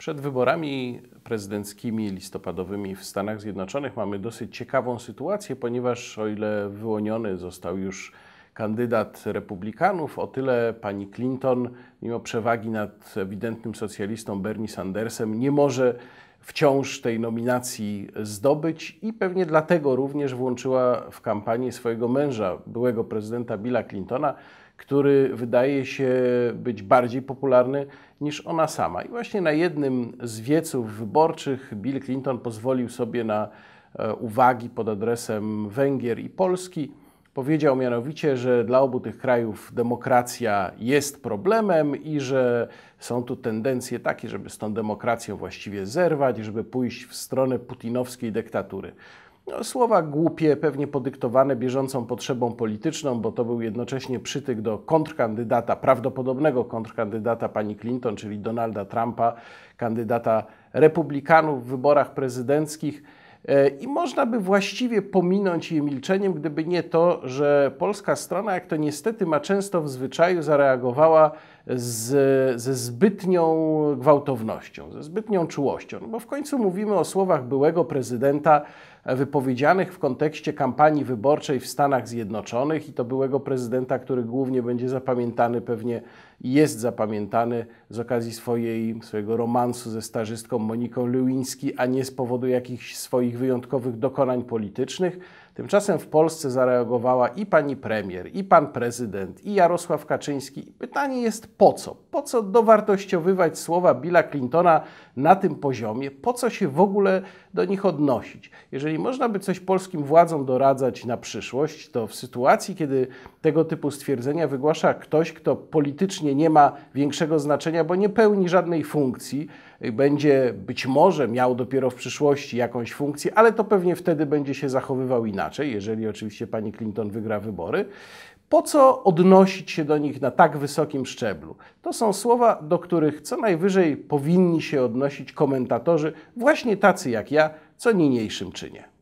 Przed wyborami prezydenckimi listopadowymi w Stanach Zjednoczonych mamy dosyć ciekawą sytuację, ponieważ o ile wyłoniony został już kandydat republikanów. O tyle pani Clinton, mimo przewagi nad ewidentnym socjalistą Bernie Sandersem, nie może wciąż tej nominacji zdobyć i pewnie dlatego również włączyła w kampanię swojego męża, byłego prezydenta Billa Clintona, który wydaje się być bardziej popularny niż ona sama. I właśnie na jednym z wieców wyborczych Bill Clinton pozwolił sobie na e, uwagi pod adresem Węgier i Polski. Powiedział mianowicie, że dla obu tych krajów demokracja jest problemem i że są tu tendencje takie, żeby z tą demokracją właściwie zerwać, żeby pójść w stronę putinowskiej dyktatury. No, słowa głupie, pewnie podyktowane bieżącą potrzebą polityczną, bo to był jednocześnie przytyk do kontrkandydata, prawdopodobnego kontrkandydata pani Clinton, czyli Donalda Trumpa, kandydata republikanów w wyborach prezydenckich E, I można by właściwie pominąć je milczeniem, gdyby nie to, że polska strona, jak to niestety ma często w zwyczaju, zareagowała z, ze zbytnią gwałtownością, ze zbytnią czułością. No bo w końcu mówimy o słowach byłego prezydenta wypowiedzianych w kontekście kampanii wyborczej w Stanach Zjednoczonych i to byłego prezydenta, który głównie będzie zapamiętany, pewnie jest zapamiętany z okazji swojej, swojego romansu ze starzystką Moniką Lewinsky, a nie z powodu jakichś swoich wyjątkowych dokonań politycznych. Tymczasem w Polsce zareagowała i pani premier, i pan prezydent, i Jarosław Kaczyński. Pytanie jest po co? Po co dowartościowywać słowa Billa Clintona na tym poziomie? Po co się w ogóle do nich odnosić? Jeżeli można by coś polskim władzom doradzać na przyszłość, to w sytuacji, kiedy tego typu stwierdzenia wygłasza ktoś, kto politycznie nie ma większego znaczenia, bo nie pełni żadnej funkcji, Y, będzie być może miał dopiero w przyszłości jakąś funkcję, ale to pewnie wtedy będzie się zachowywał inaczej, jeżeli oczywiście pani Clinton wygra wybory. Po co odnosić się do nich na tak wysokim szczeblu? To są słowa, do których co najwyżej powinni się odnosić komentatorzy, właśnie tacy jak ja, co niniejszym czynię.